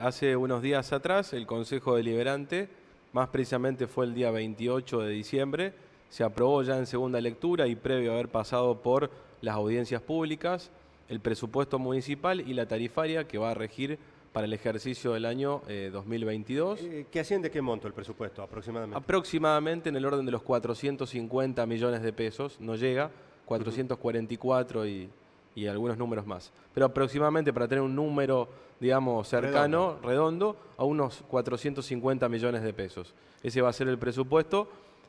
Hace unos días atrás, el Consejo Deliberante, más precisamente fue el día 28 de diciembre, se aprobó ya en segunda lectura y previo a haber pasado por las audiencias públicas, el presupuesto municipal y la tarifaria que va a regir para el ejercicio del año 2022. Eh, eh, ¿Qué asciende qué monto el presupuesto aproximadamente? Aproximadamente en el orden de los 450 millones de pesos, no llega, 444 y y algunos números más. Pero aproximadamente para tener un número, digamos, cercano, redondo, a unos 450 millones de pesos. Ese va a ser el presupuesto,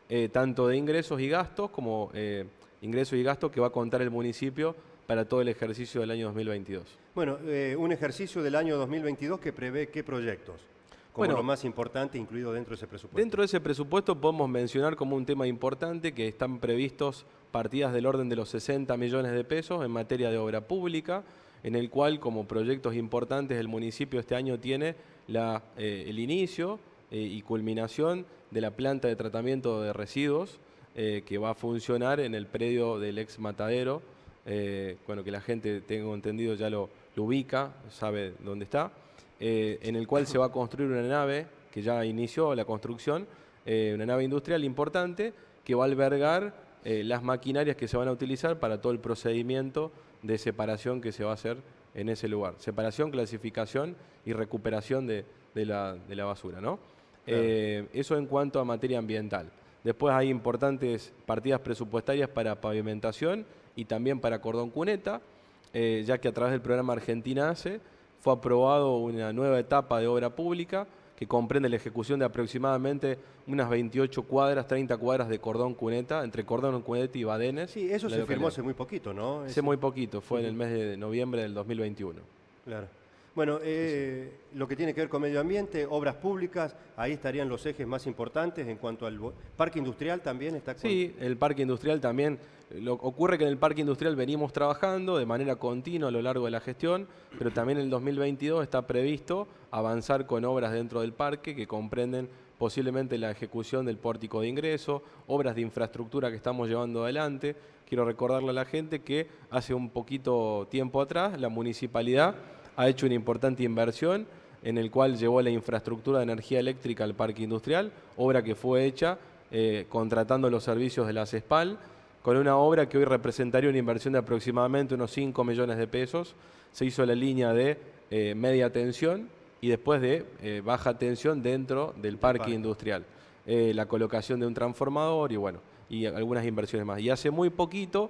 eh, tanto de ingresos y gastos, como eh, ingresos y gastos que va a contar el municipio para todo el ejercicio del año 2022. Bueno, eh, un ejercicio del año 2022 que prevé qué proyectos como lo más importante incluido dentro de ese presupuesto. Dentro de ese presupuesto podemos mencionar como un tema importante que están previstos partidas del orden de los 60 millones de pesos en materia de obra pública, en el cual como proyectos importantes el municipio este año tiene eh, el inicio eh, y culminación de la planta de tratamiento de residuos eh, que va a funcionar en el predio del ex matadero, bueno, que la gente, tengo entendido, ya lo ubica, sabe dónde está, en el cual se va a construir una nave que ya inició la construcción, una nave industrial importante que va a albergar eh, las maquinarias que se van a utilizar para todo el procedimiento de separación que se va a hacer en ese lugar. Separación, clasificación y recuperación de, la, basura, eh, eso en cuanto a materia ambiental. Después hay importantes partidas presupuestarias para pavimentación y también para cordón cuneta, eh, ya que a través del programa Argentina Hace fue aprobado una nueva etapa de obra pública que comprende la ejecución de aproximadamente unas 28 cuadras, 30 cuadras de cordón cuneta, entre cordón cuneta y badenes. Sí, eso se firmó hace muy poquito, ¿no? Hace muy poquito, fue en el mes de noviembre del 2021. Claro. Bueno, eh, lo que tiene que ver con medio ambiente, obras públicas, ahí estarían los ejes más importantes en cuanto al parque industrial también está. Sí, el parque industrial también. Lo ocurre que en el parque industrial venimos trabajando de manera continua a lo largo de la gestión, pero también en el 2022 está previsto avanzar con obras dentro del parque que comprenden posiblemente la ejecución del pórtico de ingreso, obras de infraestructura que estamos llevando adelante. Quiero recordarle a la gente que hace un poquito tiempo atrás la municipalidad ha hecho una importante inversión en el cual llevó la infraestructura de energía eléctrica al parque industrial, obra que fue hecha eh, contratando los servicios de la CESPAL, con una obra que hoy representaría una inversión de aproximadamente unos 5 millones de pesos. Se hizo la línea de eh, media tensión y después de eh, baja tensión dentro del parque, industrial. la colocación de un transformador y bueno, y algunas inversiones más. Y hace muy poquito,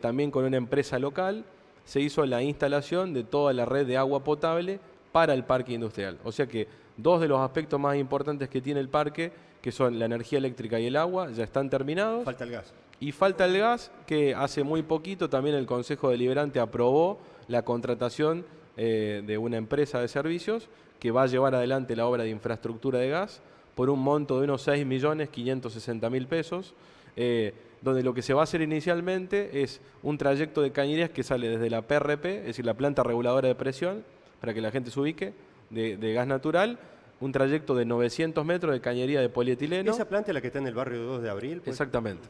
también con una empresa local, se hizo la instalación de toda la red de agua potable para el parque industrial. O sea que dos de los aspectos más importantes que tiene el parque, que son la energía eléctrica y el agua, ya están terminados. Falta el gas. Y falta el gas, que hace muy poquito también el Consejo Deliberante aprobó la contratación eh, de una empresa de servicios que va a llevar adelante la obra de infraestructura de gas por un monto de unos 6.560.000 pesos, eh, donde lo que se va a hacer inicialmente es un trayecto de cañerías que sale desde la PRP, es decir, la planta reguladora de presión, para que la gente se ubique, de, gas natural, un trayecto de 900 metros de cañería de polietileno. ¿Esa planta es la que está en el barrio 2 de abril? Pues? Exactamente,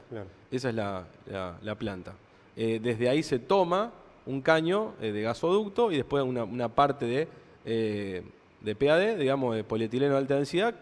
esa es la, planta. Eh, desde ahí se toma un caño eh, de gasoducto y después una, parte de, de PAD, digamos, de polietileno de alta densidad,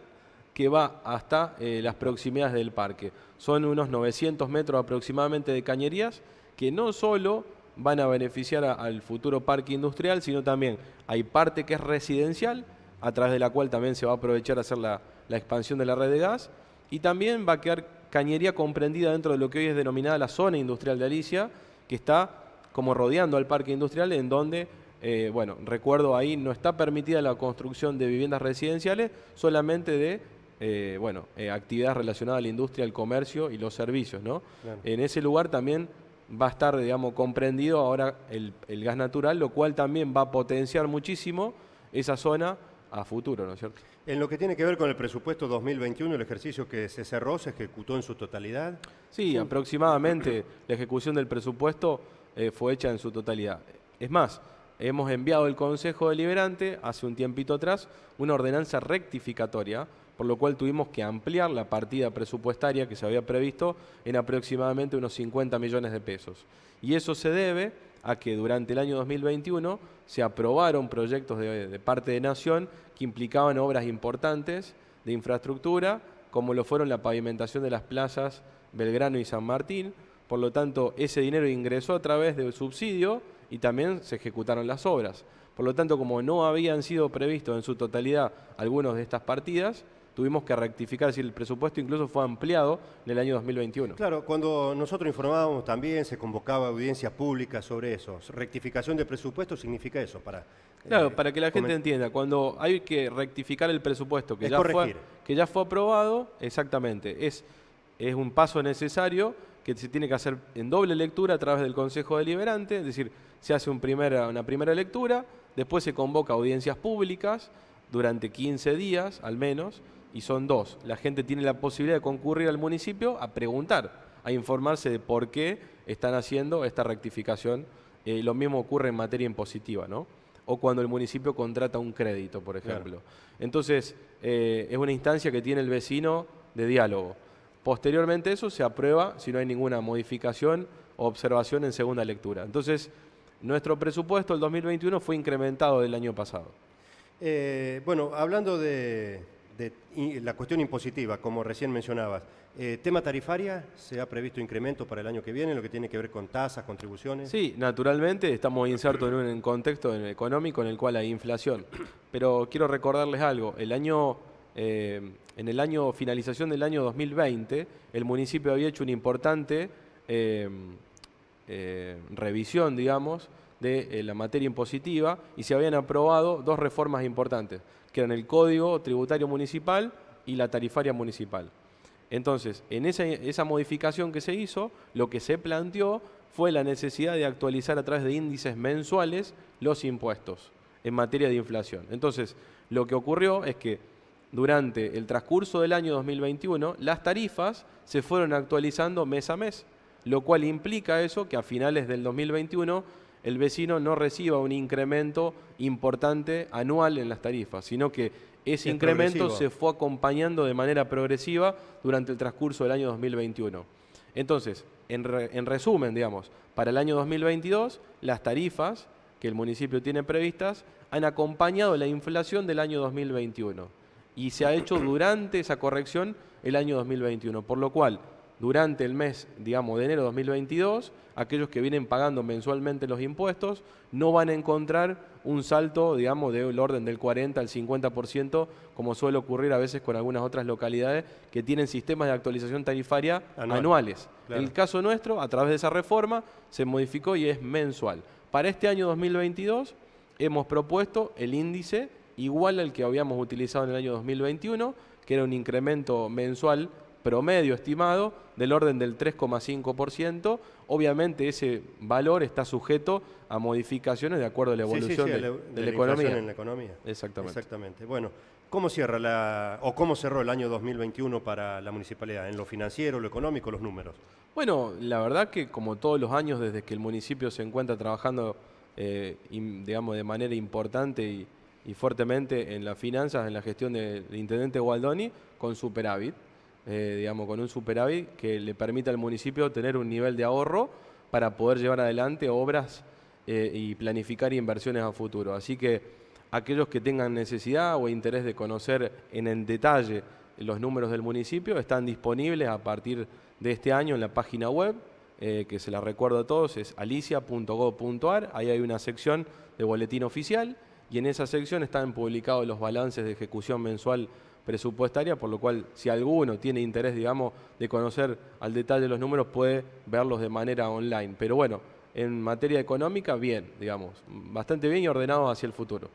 que va hasta eh, las proximidades del parque. Son unos 900 metros aproximadamente de cañerías que no solo van a beneficiar al futuro parque industrial, sino también hay parte que es residencial, a través de la cual también se va a aprovechar a hacer la, expansión de la red de gas, y también va a quedar cañería comprendida dentro de lo que hoy es denominada la zona industrial de Alicia, que está como rodeando al parque industrial, en donde, eh, bueno, recuerdo ahí, no está permitida la construcción de viviendas residenciales, solamente de eh, bueno, eh, actividad relacionada a la industria, el comercio y los servicios, ¿no? En ese lugar también va a estar, digamos, comprendido ahora el, gas natural, lo cual también va a potenciar muchísimo esa zona a futuro, ¿no En lo que tiene que ver con el presupuesto 2021, el ejercicio que se cerró, ¿se ejecutó en su totalidad? Sí, aproximadamente la ejecución del presupuesto eh, fue hecha en su totalidad. Es más, hemos enviado al Consejo Deliberante hace un tiempito atrás una ordenanza rectificatoria por lo cual tuvimos que ampliar la partida presupuestaria que se había previsto en aproximadamente unos 50 millones de pesos. Y eso se debe a que durante el año 2021 se aprobaron proyectos de, parte de Nación que implicaban obras importantes de infraestructura, como lo fueron la pavimentación de las plazas Belgrano y San Martín. Por lo tanto, ese dinero ingresó a través del subsidio y también se ejecutaron las obras. Por lo tanto, como no habían sido previstos en su totalidad algunos de estas partidas, tuvimos que rectificar, es decir, el presupuesto incluso fue ampliado en el año 2021. Claro, cuando nosotros informábamos también se convocaba audiencias públicas sobre eso. Rectificación de presupuesto significa eso, para... Claro, eh, para que la gente entienda, cuando hay que rectificar el presupuesto que, ya fue, que ya fue aprobado, exactamente, es, es un paso necesario que se tiene que hacer en doble lectura a través del Consejo Deliberante, es decir, se hace una primera lectura, después se convoca audiencias públicas durante 15 días al menos, y son dos. La gente tiene la posibilidad de concurrir al municipio a preguntar, a informarse de por qué están haciendo esta rectificación. Eh, lo mismo ocurre en materia impositiva, ¿no? O cuando el municipio contrata un crédito, por ejemplo. Entonces, eh, es una instancia que tiene el vecino de diálogo. Posteriormente eso se aprueba si no hay ninguna modificación o observación en segunda lectura. Entonces, nuestro presupuesto el 2021 fue incrementado del año pasado. Eh, bueno, hablando de, la cuestión impositiva, como recién mencionabas. Eh, tema tarifaria, ¿se ha previsto incremento para el año que viene, lo que tiene que ver con tasas, contribuciones? Sí, naturalmente, estamos insertos en un contexto económico en el cual hay inflación. Pero quiero recordarles algo, el año, eh, en el año finalización del año 2020, el municipio había hecho una importante eh, revisión, digamos, de eh, la materia impositiva y se habían aprobado dos reformas importantes, que eran el Código Tributario Municipal y la Tarifaria Municipal. Entonces, en esa, esa modificación que se hizo, lo que se planteó fue la necesidad de actualizar a través de índices mensuales los impuestos en materia de inflación. Entonces, lo que ocurrió es que durante el transcurso del año 2021, las tarifas se fueron actualizando mes a mes, lo cual implica eso que a finales del 2021 el vecino no reciba un incremento importante anual en las tarifas, sino que ese incremento se fue acompañando de manera progresiva durante el transcurso del año 2021. Entonces, en, en resumen, digamos, para el año 2022, las tarifas que el municipio tiene previstas han acompañado la inflación del año 2021 y se ha hecho durante esa corrección el año 2021, por lo cual durante el mes, digamos, de enero de 2022, aquellos que vienen pagando mensualmente los impuestos no van a encontrar un salto, digamos, del orden del 40 al 50%, como suele ocurrir a veces con algunas otras localidades que tienen sistemas de actualización tarifaria anuales. el caso nuestro, a través de esa reforma, se modificó y es mensual. Para este año 2022 hemos propuesto el índice igual al que habíamos utilizado en el año 2021, que era un incremento mensual promedio estimado del orden del 3,5%. Obviamente ese valor está sujeto a modificaciones de acuerdo a la evolución de, la, economía. Exactamente. Bueno, ¿cómo cierra la o cómo cerró el año 2021 para la municipalidad en lo financiero, lo económico, los números? Bueno, la verdad que como todos los años desde que el municipio se encuentra trabajando eh, digamos de manera importante y, y fuertemente en las finanzas, en la gestión del intendente Gualdoni, con superávit. Eh, digamos, con un superávit que le permita al municipio tener un nivel de ahorro para poder llevar adelante obras eh, y planificar inversiones a futuro. Así que aquellos que tengan necesidad o interés de conocer en, detalle los números del municipio están disponibles a partir de este año en la página web, eh, que se la recuerdo a todos, es alicia.gov.ar, ahí hay una sección de boletín oficial y en esa sección están publicados los balances de ejecución mensual presupuestaria, por lo cual si alguno tiene interés, digamos, de conocer al detalle los números, puede verlos de manera online. Pero bueno, en materia económica, bien, digamos, bastante bien y ordenado hacia el futuro.